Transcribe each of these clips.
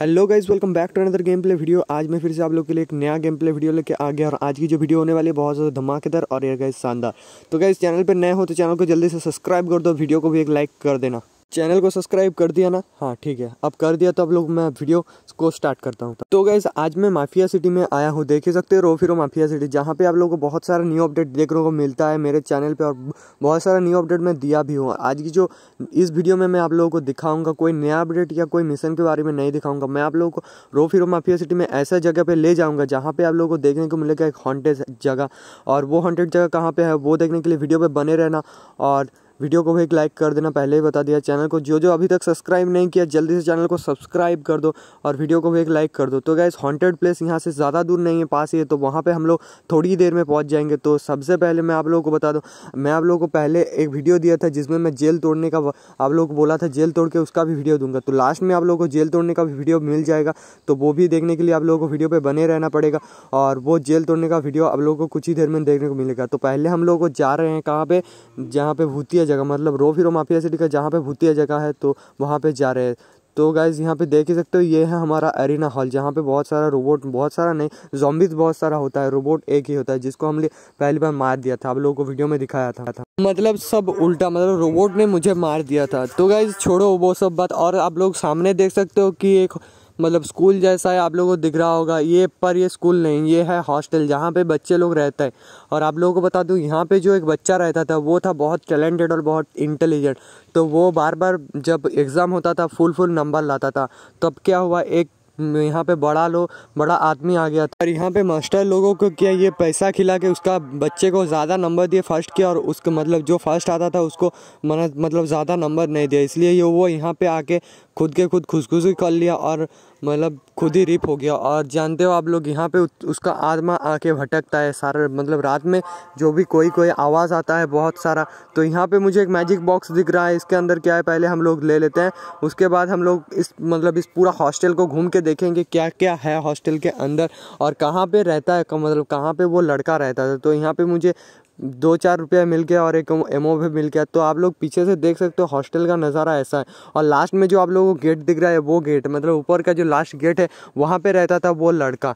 Hello guys welcome back to another game play video आज मैं फिर से आप लोग के लिए एक नया गेम प्ले वीडियो लेके आ गया और आज की जो वीडियो होने वाली है बहुत ज़्यादा धमाकेदार और यार गाइज शानदार तो गाइज चैनल पर नए हो तो चैनल को जल्दी से सब्सक्राइब कर दो वीडियो को भी एक लाइक कर देना चैनल को सब्सक्राइब कर दिया ना हाँ ठीक है अब कर दिया तो अब लोग मैं वीडियो को स्टार्ट करता हूँ तो गैस आज मैं माफिया सिटी में आया हूँ देख ही सकते हो रो माफिया सिटी जहाँ पे आप लोगों को बहुत सारा न्यू अपडेट देखने को मिलता है मेरे चैनल पे और बहुत सारा न्यू अपडेट मैं दिया भी हूँ आज की जो इस वीडियो में मैं आप लोगों को दिखाऊंगा कोई नया अपडेट या कोई मिशन के बारे में नहीं दिखाऊंगा मैं आप लोगों को रो फिरो माफिया सिटी में ऐसा जगह पर ले जाऊँगा जहाँ पर आप लोगों को देखने को मिलेगा एक हॉन्टेड जगह और वो हॉन्टेड जगह कहाँ पर है वो देखने के लिए वीडियो पर बने रहना और वीडियो को भी एक लाइक कर देना पहले ही बता दिया चैनल को जो जो अभी तक सब्सक्राइब नहीं किया जल्दी से चैनल को सब्सक्राइब कर दो और वीडियो को भी एक लाइक कर दो तो गैस हॉन्टेड प्लेस यहाँ से ज़्यादा दूर नहीं है पास ही है तो वहाँ पर हम लोग थोड़ी देर में पहुँच जाएंगे तो सबसे पहले मैं आप लोगों को बता दूँ मैं आप लोगों को पहले एक वीडियो दिया था जिसमें मैं जेल तोड़ने का आप लोगों को बोला था जेल तोड़ के उसका भी वीडियो दूंगा तो लास्ट में आप लोगों को जेल तोड़ने का भी वीडियो मिल जाएगा तो वो भी देखने के लिए आप लोगों को वीडियो पर बने रहना पड़ेगा और वो जेल तोड़ने का वीडियो आप लोगों को कुछ ही देर में देखने को मिलेगा तो पहले हम लोग को जा रहे हैं कहाँ पर जहाँ पर भूतिया जगह मतलब रोफिरो माफिया सिटी का जहाँ पे भूतिया जगह है तो वहाँ पे जा रहे हैं तो गाइज़ यहाँ पे देख ही सकते हो ये है हमारा एरिना हॉल जहाँ पे बहुत सारा रोबोट बहुत सारा नहीं जॉम्बिस बहुत सारा होता है रोबोट एक ही होता है जिसको हमने पहली बार मार दिया था आप लोगों को वीडियो में दिखाया था। मतलब सब उल्टा मतलब रोबोट ने मुझे मार दिया था तो गाइज़ छोड़ो वो सब बात और आप लोग सामने देख सकते हो कि एक मतलब स्कूल जैसा है आप लोगों को दिख रहा होगा ये पर ये स्कूल नहीं ये है हॉस्टल जहाँ पे बच्चे लोग रहते हैं और आप लोगों को बता दूँ यहाँ पे जो एक बच्चा रहता था वो था बहुत टैलेंटेड और बहुत इंटेलिजेंट तो वो बार बार जब एग्ज़ाम होता था फुल फुल नंबर लाता था तब क्या हुआ एक यहाँ पे बड़ा लो बड़ा आदमी आ गया था और यहाँ पे मास्टर लोगों को क्या ये पैसा खिला के उसका बच्चे को ज़्यादा नंबर दिए फर्स्ट किया और उसके मतलब जो फर्स्ट आता था उसको मतलब ज़्यादा नंबर नहीं दिया इसलिए ये वो यहाँ पे आके खुद के खुद खुशखुशी कर लिया और मतलब खुद ही रिप हो गया और जानते हो आप लोग यहाँ पे उसका आत्मा आके भटकता है सारा मतलब रात में जो भी कोई कोई आवाज़ आता है बहुत सारा तो यहाँ पे मुझे एक मैजिक बॉक्स दिख रहा है इसके अंदर क्या है पहले हम लोग ले लेते हैं उसके बाद हम लोग इस मतलब इस पूरा हॉस्टल को घूम के देखेंगे क्या क्या है हॉस्टल के अंदर और कहाँ पर रहता है मतलब कहाँ पर वो लड़का रहता था तो यहाँ पर मुझे दो चार रुपया मिल गया और एक एमओ भी मिल गया तो आप लोग पीछे से देख सकते हो हॉस्टल का नज़ारा ऐसा है और लास्ट में जो आप लोगों को गेट दिख रहा है वो गेट मतलब ऊपर का जो लास्ट गेट है वहाँ पे रहता था वो लड़का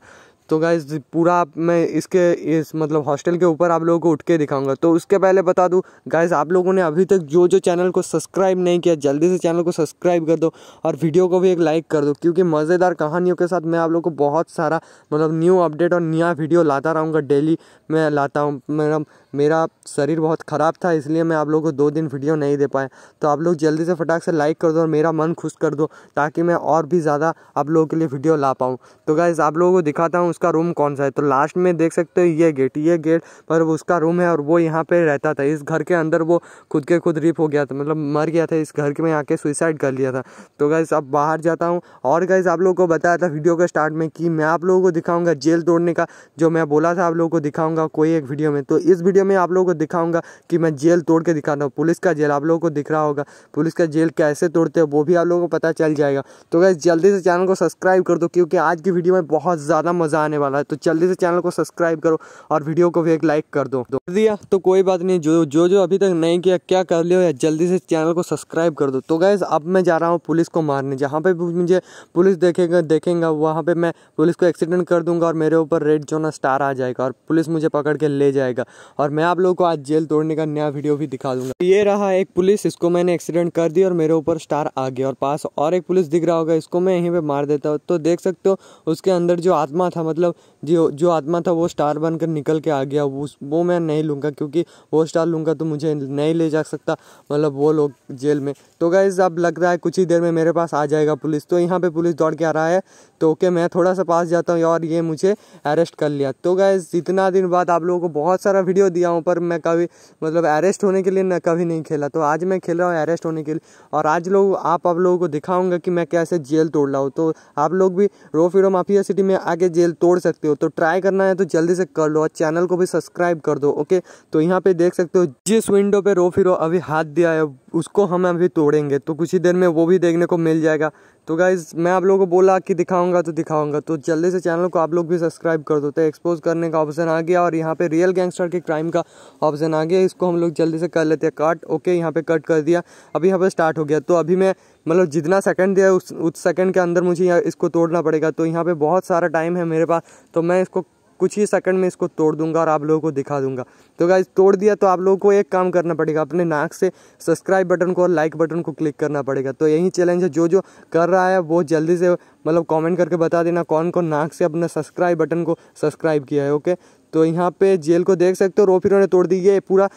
तो गाइज पूरा आप मैं इसके इस मतलब हॉस्टल के ऊपर आप लोगों को उठ के दिखाऊंगा तो उसके पहले बता दूँ गाइज आप लोगों ने अभी तक जो जो चैनल को सब्सक्राइब नहीं किया जल्दी से चैनल को सब्सक्राइब कर दो और वीडियो को भी एक लाइक कर दो क्योंकि मज़ेदार कहानियों के साथ मैं आप लोग को बहुत सारा मतलब न्यू अपडेट और नया वीडियो लाता रहूँगा डेली मैं लाता हूँ मैडम मेरा शरीर बहुत ख़राब था इसलिए मैं आप लोगों को दो दिन वीडियो नहीं दे पाया तो आप लोग जल्दी से फटाक से लाइक कर दो और मेरा मन खुश कर दो ताकि मैं और भी ज़्यादा आप लोगों के लिए वीडियो ला पाऊँ तो गाइज़ आप लोगों को दिखाता हूँ उसका रूम कौन सा है तो लास्ट में देख सकते हो ये गेट ये गेट पर उसका रूम है और वो यहाँ पर रहता था इस घर के अंदर वो खुद के खुद रिप हो गया था मतलब मर गया था इस घर के में आके सुइसाइड कर लिया था तो गाइज़ अब बाहर जाता हूँ और गाइज़ आप लोगों को बताया था वीडियो के स्टार्ट में कि मैं आप लोगों को दिखाऊंगा जेल तोड़ने का जो मैं बोला था आप लोगों को दिखाऊंगा कोई एक वीडियो में तो इस वीडियो वीडियो में आप लोगों को दिखाऊंगा कि मैं जेल तोड़ के दिखा रहा हूँ पुलिस का जेल आप लोगों को दिख रहा होगा पुलिस का जेल कैसे तोड़ते हैं वो भी आप लोगों को पता चल जाएगा तो गैस जल्दी से चैनल को सब्सक्राइब कर दो क्योंकि आज की वीडियो में बहुत ज़्यादा मज़ा आने वाला है तो जल्दी से चैनल को सब्सक्राइब करो और वीडियो को भी एक लाइक कर दो तो दिया तो कोई बात नहीं जो जो जो अभी तक नहीं किया क्या कर लियो या जल्दी से चैनल को सब्सक्राइब कर दो तो गैस अब मैं जा रहा हूँ पुलिस को मारने जहाँ पे मुझे पुलिस देखेगा देखेंगे वहाँ पे मैं पुलिस को एक्सीडेंट कर दूंगा और मेरे ऊपर रेड जोना स्टार आ जाएगा और पुलिस मुझे पकड़ के ले जाएगा और और मैं आप लोगों को आज जेल तोड़ने का नया वीडियो भी दिखा दूंगा तो ये रहा एक पुलिस इसको मैंने एक्सीडेंट कर दिया और मेरे ऊपर स्टार आ गया और पास और एक पुलिस दिख रहा होगा इसको मैं यहीं पे मार देता हूँ तो देख सकते हो उसके अंदर जो आत्मा था मतलब जो जो आत्मा था वो स्टार बनकर निकल के आ गया उस वो मैं नहीं लूँगा क्योंकि वो स्टार लूँगा तो मुझे नहीं ले जा सकता मतलब वो लोग जेल में तो गाइज़ अब लग रहा है कुछ ही देर में मेरे पास आ जाएगा पुलिस तो यहाँ पर पुलिस दौड़ के आ रहा है तो ओके मैं थोड़ा सा पास जाता हूँ और ये मुझे अरेस्ट कर लिया तो गाइज़ इतना दिन बाद आप लोगों को बहुत सारा वीडियो दिया हूँ पर मैं कभी मतलब अरेस्ट होने के लिए न कभी नहीं खेला तो आज मैं खेल रहा हूँ अरेस्ट होने के लिए और आज लोग आप आप लोगों को दिखाऊंगा कि मैं कैसे जेल तोड़ रहा हूँ तो आप लोग भी रो माफिया सिटी में आके जेल तोड़ सकते हो हो तो ट्राई करना है तो जल्दी से कर लो और चैनल को भी सब्सक्राइब कर दो ओके तो यहाँ पे देख सकते हो जिस विंडो पे रो फिर अभी हाथ दिया है उसको हम अभी तोड़ेंगे तो कुछ ही देर में वो भी देखने को मिल जाएगा तो गाइज मैं आप लोगों को बोला कि दिखाऊंगा तो दिखाऊंगा तो जल्दी से चैनल को आप लोग भी सब्सक्राइब कर दो तो एक्सपोज करने का ऑप्शन आ गया और यहाँ पे रियल गैंगस्टर के क्राइम का ऑप्शन आ गया इसको हम लोग जल्दी से कर लेते हैं कट ओके यहाँ पे कट कर दिया अभी यहाँ पे स्टार्ट हो गया तो अभी मैं मतलब जितना सेकंड दिया उस उस सेकंड के अंदर मुझे इसको तोड़ना पड़ेगा तो यहाँ पे बहुत सारा टाइम है मेरे पास तो मैं इसको कुछ ही सेकंड में इसको तोड़ दूंगा और आप लोगों को दिखा दूंगा तो गाइज तोड़ दिया तो आप लोगों को एक काम करना पड़ेगा अपने नाक से सब्सक्राइब बटन को और लाइक बटन को क्लिक करना पड़ेगा तो यही चैलेंज है जो जो कर रहा है वो जल्दी से मतलब कॉमेंट करके बता देना कौन कौन नाक से अपना सब्सक्राइब बटन को सब्सक्राइब किया है ओके तो यहाँ पे जेल को देख सकते हो रोफिरो ने तोड़ दी ये पूरा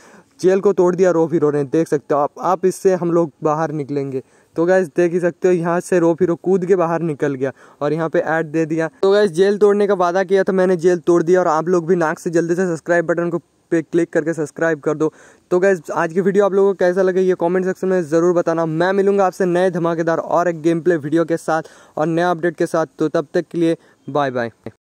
जेल को तोड़ दिया रोफ हीरो ने देख सकते हो आप आप इससे हम लोग बाहर निकलेंगे तो गैस देख ही सकते हो यहाँ से रोफ हीरो कूद के बाहर निकल गया और यहाँ पे ऐड दे दिया तो गैस जेल तोड़ने का वादा किया था मैंने जेल तोड़ दिया और आप लोग भी नाक से जल्दी से सब्सक्राइब बटन को पे क्लिक करके सब्सक्राइब कर दो तो गैस आज की वीडियो आप लोगों को कैसा लगे ये कमेंट सेक्शन में ज़रूर बताना मैं मिलूंगा आपसे नए धमाकेदार और एक गेम प्ले वीडियो के साथ और नया अपडेट के साथ तो तब तक के लिए बाय बाय